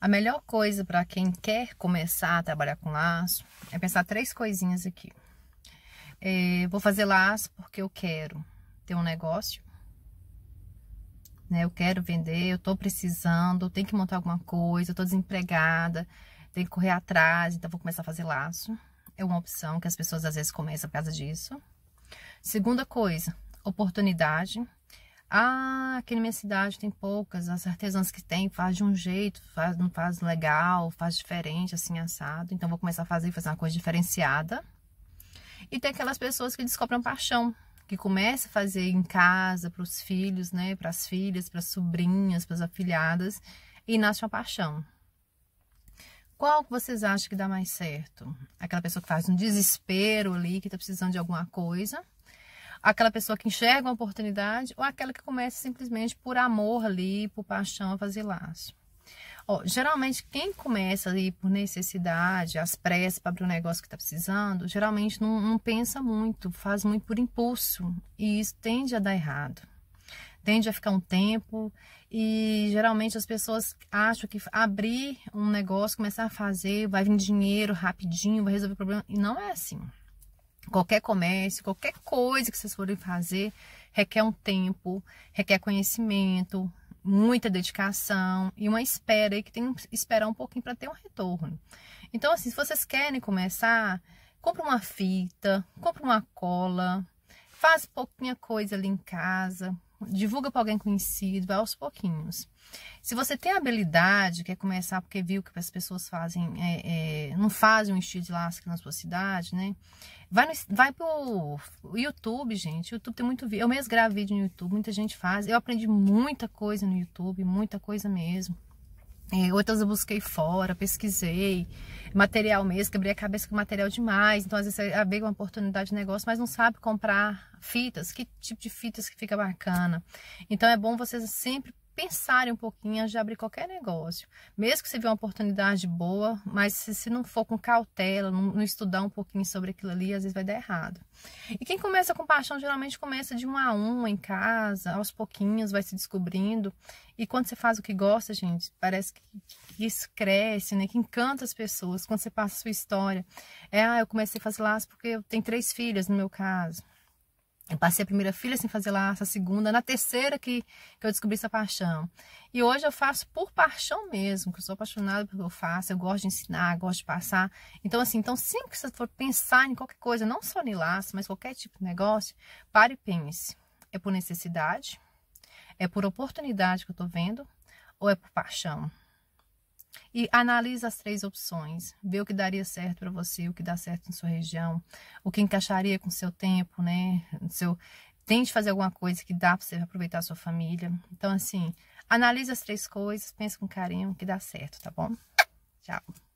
A melhor coisa para quem quer começar a trabalhar com laço é pensar três coisinhas aqui. É, vou fazer laço porque eu quero ter um negócio, né? Eu quero vender, eu tô precisando, eu tenho que montar alguma coisa, eu tô desempregada, tenho que correr atrás, então vou começar a fazer laço. É uma opção que as pessoas às vezes começam por causa disso. Segunda coisa, oportunidade. Ah, aqui na minha cidade tem poucas, as artesãs que tem faz de um jeito, faz, não faz legal, faz diferente, assim, assado. Então vou começar a fazer, fazer uma coisa diferenciada. E tem aquelas pessoas que descobrem paixão, que começa a fazer em casa, para os filhos, né, para as filhas, para as sobrinhas, para as afilhadas, e nasce uma paixão. Qual que vocês acham que dá mais certo? Aquela pessoa que faz um desespero ali, que está precisando de alguma coisa, aquela pessoa que enxerga uma oportunidade ou aquela que começa simplesmente por amor ali, por paixão a fazer laço. Ó, geralmente, quem começa ali por necessidade, às pressas para abrir um negócio que está precisando, geralmente não, não pensa muito, faz muito por impulso. E isso tende a dar errado. Tende a ficar um tempo e geralmente as pessoas acham que abrir um negócio, começar a fazer, vai vir dinheiro rapidinho, vai resolver o problema. E não é assim. Qualquer comércio, qualquer coisa que vocês forem fazer, requer um tempo, requer conhecimento, muita dedicação e uma espera aí que tem que esperar um pouquinho para ter um retorno. Então, assim, se vocês querem começar, compra uma fita, compra uma cola, faz pouquinha coisa ali em casa, divulga para alguém conhecido, vai é aos pouquinhos. Se você tem habilidade, quer começar porque viu que as pessoas fazem, é, é, não fazem um estilo de lasca na sua cidade, né? Vai, no, vai pro YouTube, gente. YouTube tem muito vídeo. Eu mesmo gravo vídeo no YouTube, muita gente faz. Eu aprendi muita coisa no YouTube, muita coisa mesmo. É, outras então, eu busquei fora, pesquisei, material mesmo, quebrei a cabeça com material demais. Então, às vezes, você é, uma oportunidade de negócio, mas não sabe comprar fitas, que tipo de fitas que fica bacana. Então, é bom você sempre pensarem um pouquinho antes de abrir qualquer negócio. Mesmo que você vê uma oportunidade boa, mas se, se não for com cautela, não, não, estudar um pouquinho sobre aquilo ali, às vezes vai dar errado. E quem começa com paixão geralmente começa de um a um em casa, aos pouquinhos vai se descobrindo. E quando você faz o que gosta, gente, parece que, isso cresce, né? Que encanta as pessoas. Quando você passa a sua história. É, ah, eu comecei a fazer laço porque eu tenho três filhas, no meu caso. Eu passei a primeira filha sem fazer laço, a segunda, na terceira que, que eu descobri essa paixão. E hoje eu faço por paixão mesmo, que eu sou apaixonada pelo que eu faço, eu gosto de ensinar, gosto de passar. Então, assim, então sempre que você for pensar em qualquer coisa, não só em laço, mas qualquer tipo de negócio, pare e pense. É por necessidade? É por oportunidade que eu tô vendo? Ou é por paixão? E analisa as três opções, vê o que daria certo para você, o que dá certo na sua região, o que encaixaria com o seu tempo, né? Seu tente fazer alguma coisa que dá para você aproveitar a sua família. Então assim, analisa as três coisas, pensa com carinho que dá certo, tá bom? Tchau.